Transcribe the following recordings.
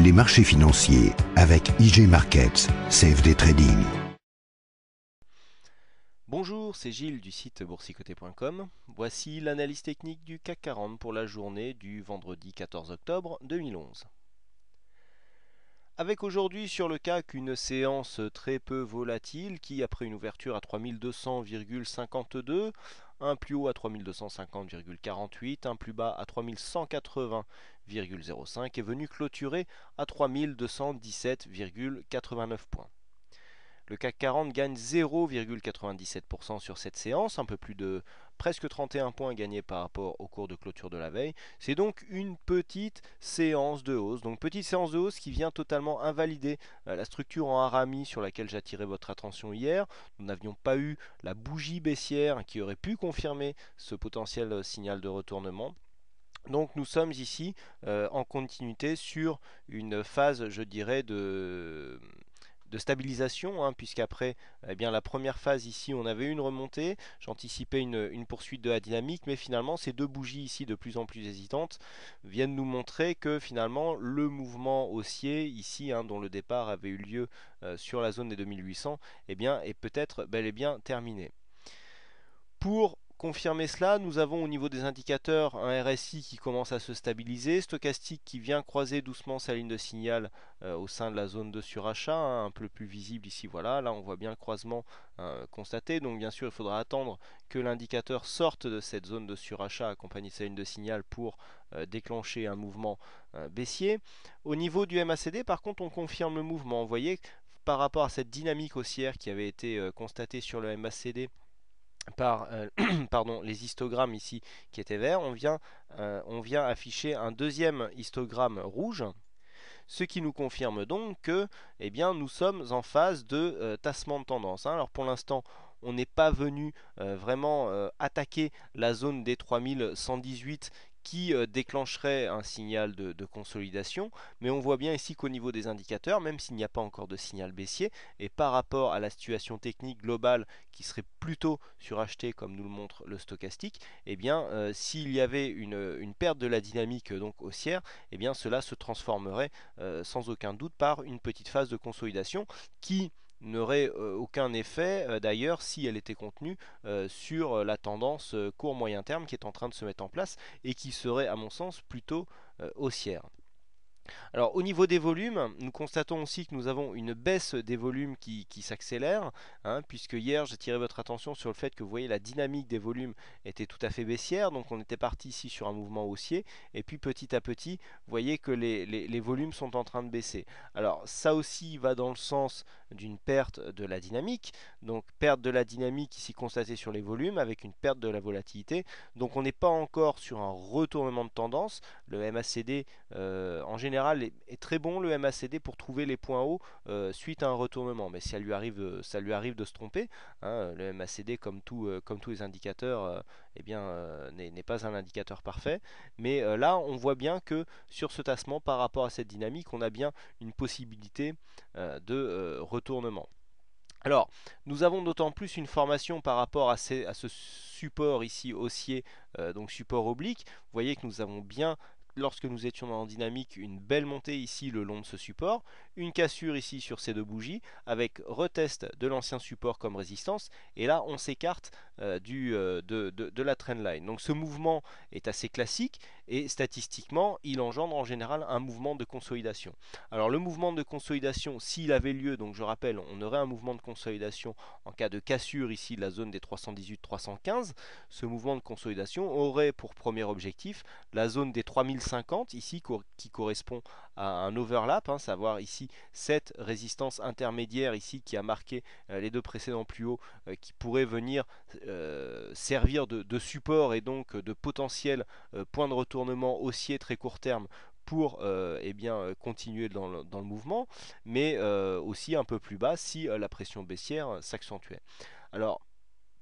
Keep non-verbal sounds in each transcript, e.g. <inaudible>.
les marchés financiers avec IG Markets, CFD Trading. Bonjour, c'est Gilles du site boursicoté.com. Voici l'analyse technique du CAC 40 pour la journée du vendredi 14 octobre 2011. Avec aujourd'hui sur le CAC une séance très peu volatile qui, après une ouverture à 3200,52, un plus haut à 3250,48, un plus bas à 3180,05 est venu clôturer à 3217,89 points. Le CAC 40 gagne 0,97% sur cette séance, un peu plus de presque 31 points gagnés par rapport au cours de clôture de la veille. C'est donc une petite séance de hausse. Donc petite séance de hausse qui vient totalement invalider euh, la structure en aramie sur laquelle j'attirais votre attention hier. Nous n'avions pas eu la bougie baissière qui aurait pu confirmer ce potentiel euh, signal de retournement. Donc nous sommes ici euh, en continuité sur une phase, je dirais, de de stabilisation, hein, puisqu'après eh bien, la première phase ici on avait une remontée, j'anticipais une, poursuite de la dynamique, mais finalement ces deux bougies ici de plus en plus hésitantes viennent nous montrer que finalement le mouvement haussier ici, hein, dont le départ avait eu lieu euh, sur la zone des 2800, eh bien, est peut-être bel et bien terminé. Pour confirmer cela, nous avons au niveau des indicateurs un RSI qui commence à se stabiliser, stochastique qui vient croiser doucement sa ligne de signal euh, au sein de la zone de surachat, hein, un peu plus visible ici, voilà, là on voit bien le croisement euh, constaté, donc bien sûr il faudra attendre que l'indicateur sorte de cette zone de surachat accompagnée de sa ligne de signal pour euh, déclencher un mouvement baissier. Au niveau du MACD par contre on confirme le mouvement, vous voyez par rapport à cette dynamique haussière qui avait été constatée sur le MACD par euh, <clears throat> pardon, les histogrammes ici qui étaient verts, on vient, euh, on vient afficher un deuxième histogramme rouge, ce qui nous confirme donc que eh bien, nous sommes en phase de euh, tassement de tendance. Hein. Alors pour l'instant, on n'est pas venu vraiment attaquer la zone des 3118 qui euh, déclencherait un signal de, consolidation, mais on voit bien ici qu'au niveau des indicateurs, même s'il n'y a pas encore de signal baissier, et par rapport à la situation technique globale qui serait plutôt surachetée comme nous le montre le stochastique, eh bien euh, s'il y avait une, perte de la dynamique donc haussière, eh bien cela se transformerait euh, sans aucun doute par une petite phase de consolidation qui n'aurait euh, aucun effet euh, d'ailleurs si elle était contenue euh, sur la tendance court-moyen terme qui est en train de se mettre en place et qui serait à mon sens plutôt haussière. Alors au niveau des volumes, nous constatons aussi que nous avons une baisse des volumes qui, s'accélère, hein, puisque hier j'ai tiré votre attention sur le fait que vous voyez la dynamique des volumes était tout à fait baissière, donc on était parti ici sur un mouvement haussier, et puis petit à petit, vous voyez que les volumes sont en train de baisser. Alors ça aussi va dans le sens d'une perte de la dynamique. Donc perte de la dynamique ici constatée sur les volumes avec une perte de la volatilité. Donc on n'est pas encore sur un retournement de tendance. Le MACD euh, en général est, très bon le MACD pour trouver les points hauts euh, suite à un retournement. Mais ça lui arrive, euh, ça lui arrive de se tromper. Hein, le MACD comme, tout, comme tous les indicateurs eh n'est pas un indicateur parfait. Mais là on voit bien que sur ce tassement par rapport à cette dynamique on a bien une possibilité de retournement retournement. Alors, nous avons d'autant plus une formation par rapport à, ce support ici haussier, euh, donc support oblique. Vous voyez que nous avons bien lorsque nous étions en dynamique, une belle montée ici le long de ce support, une cassure ici sur ces deux bougies, avec retest de l'ancien support comme résistance, et là on s'écarte euh, euh, de, la de, la trendline. Donc ce mouvement est assez classique, et statistiquement, il engendre en général un mouvement de consolidation. Alors le mouvement de consolidation, s'il avait lieu, donc je rappelle, on aurait un mouvement de consolidation en cas de cassure ici de la zone des 318-315, ce mouvement de consolidation aurait pour premier objectif la zone des 3000 50 ici qui correspond à un overlap, hein, savoir ici cette résistance intermédiaire ici qui a marqué euh, les deux précédents plus hauts euh, qui pourrait venir euh, servir de, support et donc de potentiel point de retournement haussier très court terme pour eh bien, continuer dans le, mouvement, mais aussi un peu plus bas si la pression baissière s'accentuait. Alors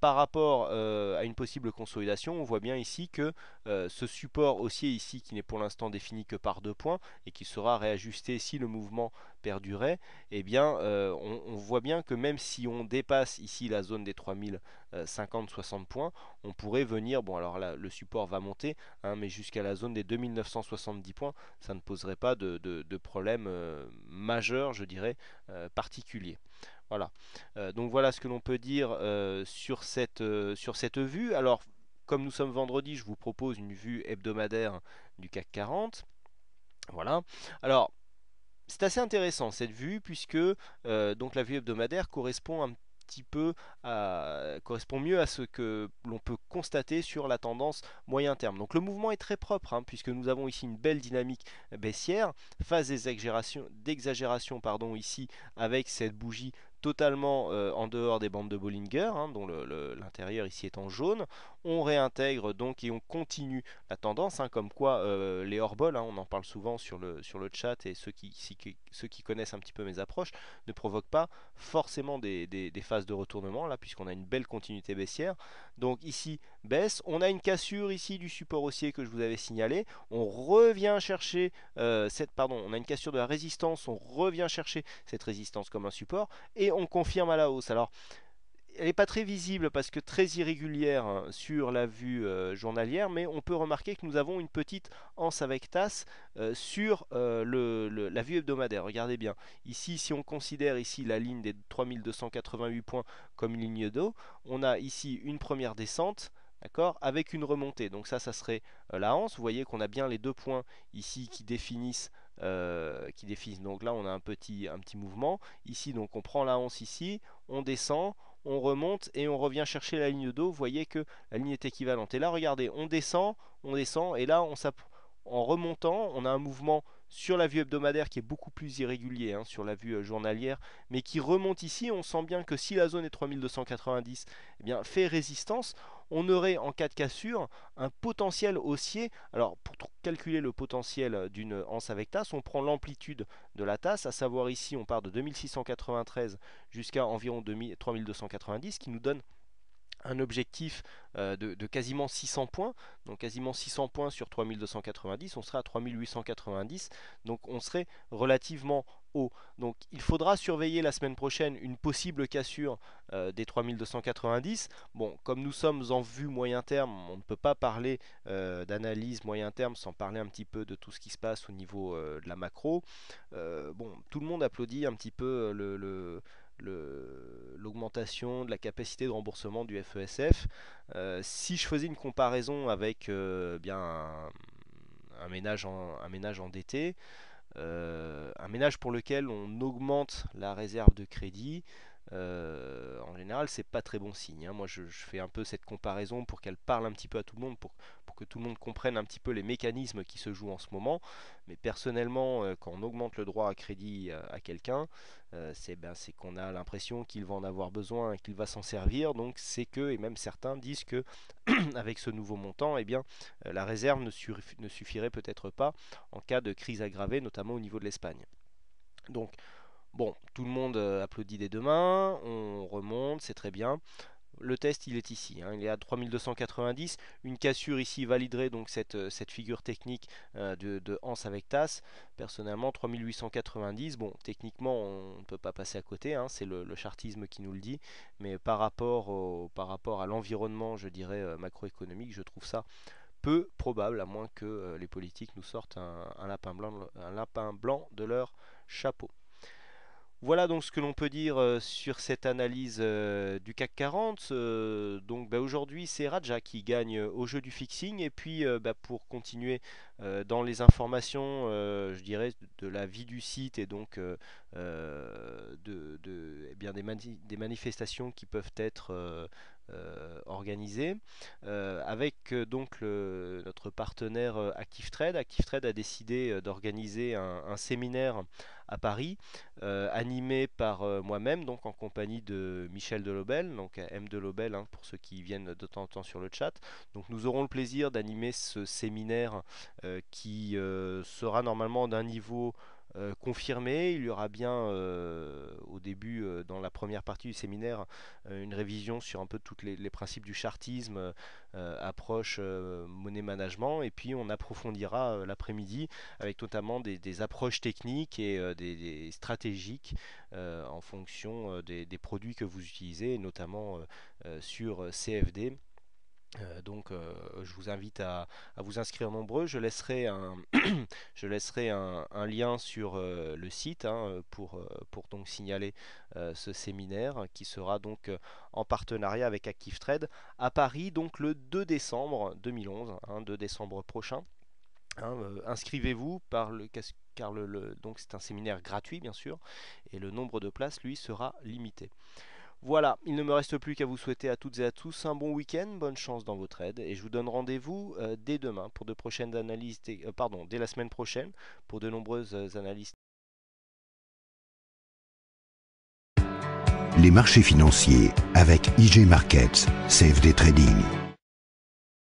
par rapport euh, à une possible consolidation, on voit bien ici que euh, ce support haussier ici qui n'est pour l'instant défini que par deux points et qui sera réajusté si le mouvement perdurait, eh bien euh, on, on, voit bien que même si on dépasse ici la zone des 3000 50-60 euh, points, on pourrait venir, bon alors là le support va monter, hein, mais jusqu'à la zone des 2970 points, ça ne poserait pas de, de, problème euh, majeur, je dirais, euh, particulier. Voilà, donc voilà ce que l'on peut dire sur, cette, sur cette vue. Alors, comme nous sommes vendredi, je vous propose une vue hebdomadaire du CAC 40. Voilà. Alors, c'est assez intéressant cette vue puisque donc la vue hebdomadaire correspond un peu correspond mieux à ce que l'on peut constater sur la tendance moyen terme. Donc le mouvement est très propre hein, puisque nous avons ici une belle dynamique baissière, phase d'exagération pardon ici avec cette bougie totalement euh, en dehors des bandes de Bollinger, hein, dont l'intérieur ici est en jaune on réintègre donc et on continue la tendance, hein, comme quoi euh, les hors-bols, hein, on en parle souvent sur le, sur le chat et ceux qui, ceux qui connaissent un petit peu mes approches, ne provoquent pas forcément des, phases de retournement, là, puisqu'on a une belle continuité baissière. Donc ici, baisse, on a une cassure ici du support haussier que je vous avais signalé, on revient chercher euh, cette, pardon, on a une cassure de la résistance, on revient chercher cette résistance comme un support, et on confirme à la hausse. Alors, elle n'est pas très visible parce que très irrégulière hein, sur la vue euh, journalière, mais on peut remarquer que nous avons une petite anse avec tasse euh, sur euh, la vue hebdomadaire. Regardez bien. Ici, si on considère ici la ligne des 3288 points comme une ligne d'eau, on a ici une première descente, avec une remontée. Donc ça, ça serait la anse. Vous voyez qu'on a bien les deux points ici qui définissent qui définissent. Donc là, on a un petit, mouvement. Ici, donc on prend la hanse ici, on descend, on remonte et on revient chercher la ligne d'eau. Vous voyez que la ligne est équivalente. Et là, regardez, on descend, on descend, et là, on en remontant, on a un mouvement sur la vue hebdomadaire qui est beaucoup plus irrégulier hein, sur la vue euh, journalière, mais qui remonte ici. On sent bien que si la zone est 3290, eh bien, fait résistance, on aurait en cas de cassure un potentiel haussier. Alors pour calculer le potentiel euh, d'une euh, anse avec tasse, on prend l'amplitude de la tasse, à savoir ici on part de 2693 jusqu'à environ 3290 qui nous donne un objectif euh, de, de, quasiment 600 points, donc quasiment 600 points sur 3290, on serait à 3890, donc on serait relativement donc il faudra surveiller la semaine prochaine une possible cassure euh, des 3290. Bon, comme nous sommes en vue moyen terme, on ne peut pas parler euh, d'analyse moyen terme sans parler un petit peu de tout ce qui se passe au niveau euh, de la macro. bon, tout le monde applaudit un petit peu l'augmentation de la capacité de remboursement du FESF. E si je faisais une comparaison avec bien un ménage endetté, euh, un ménage pour lequel on augmente la réserve de crédit euh, en général, c'est pas très bon signe. Hein. Moi, je, fais un peu cette comparaison pour qu'elle parle un petit peu à tout le monde, pour, que tout le monde comprenne un petit peu les mécanismes qui se jouent en ce moment. Mais personnellement, euh, quand on augmente le droit à crédit euh, à, quelqu'un, ben, c'est qu'on a l'impression qu'il va en avoir besoin et qu'il va s'en servir. Donc, c'est que, et même certains disent que, <clears throat> avec ce nouveau montant, eh bien, la réserve ne, ne suffirait peut-être pas en cas de crise aggravée, notamment au niveau de l'Espagne. Donc, Bon, tout le monde euh, applaudit des deux mains, on remonte, c'est très bien. Le test, il est ici, hein, il est à 3290. Une cassure ici validerait donc cette, euh, figure technique euh, de, Hans avec Tasse. Personnellement, 3890, bon, techniquement, on ne peut pas passer à côté, hein, c'est le, chartisme qui nous le dit, mais par rapport, par rapport à l'environnement, je dirais, macroéconomique, je trouve ça peu probable, à moins que les politiques nous sortent lapin, blanc, un lapin blanc de leur chapeau. Voilà donc ce que l'on peut dire euh, sur cette analyse euh, du CAC 40. Euh, donc bah, aujourd'hui c'est Raja qui gagne au jeu du fixing et puis bah, pour continuer dans les informations je dirais de la vie du site et donc de, eh bien, des, des, manifestations qui peuvent être euh, organisé euh, avec euh, donc notre partenaire ActiveTrade. ActiveTrade a décidé d'organiser un, séminaire à Paris animé par moi-même donc en compagnie de Michel Delobel donc M Delobel hein, pour ceux qui viennent de temps en temps sur le chat. Donc nous aurons le plaisir d'animer ce séminaire qui sera normalement d'un niveau euh, confirmé. Il y aura bien euh, au début, euh, dans la première partie du séminaire, une révision sur un peu tous les, principes du chartisme, approche monnaie management, et puis on approfondira l'après-midi avec notamment des, approches techniques et des, stratégiques en fonction des, des, produits que vous utilisez, notamment sur CFD. Euh, donc euh, je vous invite à, vous inscrire nombreux. Je laisserai un, <clears throat> lien sur euh, le site hein, pour, donc signaler ce séminaire qui sera donc en partenariat avec ActiveTrade à Paris donc le 2 décembre 2011, 2 hein, décembre prochain. Hein, inscrivez-vous par le car donc c'est un séminaire gratuit bien sûr et le nombre de places lui sera limité. Voilà, il ne me reste plus qu'à vous souhaiter à toutes et à tous un bon week-end, bonne chance dans votre aide, et je vous donne rendez-vous euh, dès demain pour de prochaines analyses, euh, pardon, dès la semaine prochaine pour de nombreuses euh, analyses. Les marchés financiers avec IG Markets, Save The Trading.